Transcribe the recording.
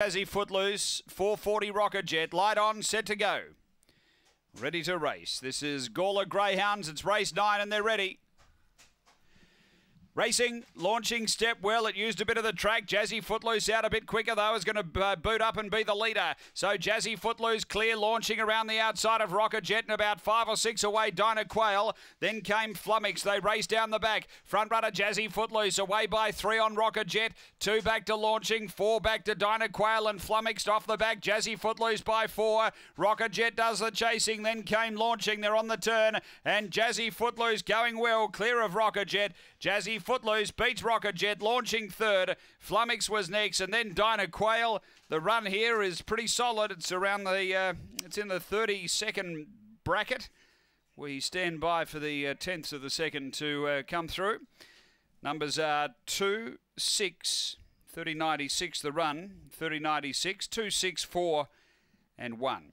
Jazzy Footloose, 440 Rocket Jet, light on, set to go. Ready to race. This is Gawler Greyhounds. It's race nine and they're ready. Racing, launching step well. It used a bit of the track. Jazzy Footloose out a bit quicker, though, is going to uh, boot up and be the leader. So Jazzy Footloose clear, launching around the outside of Rocket Jet and about five or six away, Dinah Quail. Then came Flummox. They raced down the back. Front runner Jazzy Footloose away by three on Rocket Jet. Two back to launching, four back to Dinah Quail and Flummoxed off the back. Jazzy Footloose by four. Rocket Jet does the chasing, then came launching. They're on the turn and Jazzy Footloose going well, clear of Rocket Jet. Jazzy Footloose beats Rocket Jet, launching third. Flummix was next, and then Dinah Quail. The run here is pretty solid. It's around the, uh, it's in the 32nd bracket. We stand by for the uh, tenths of the second to uh, come through. Numbers are 2, 6, 30, 96 the run, 30, 96, 2, 6, 4 and 1.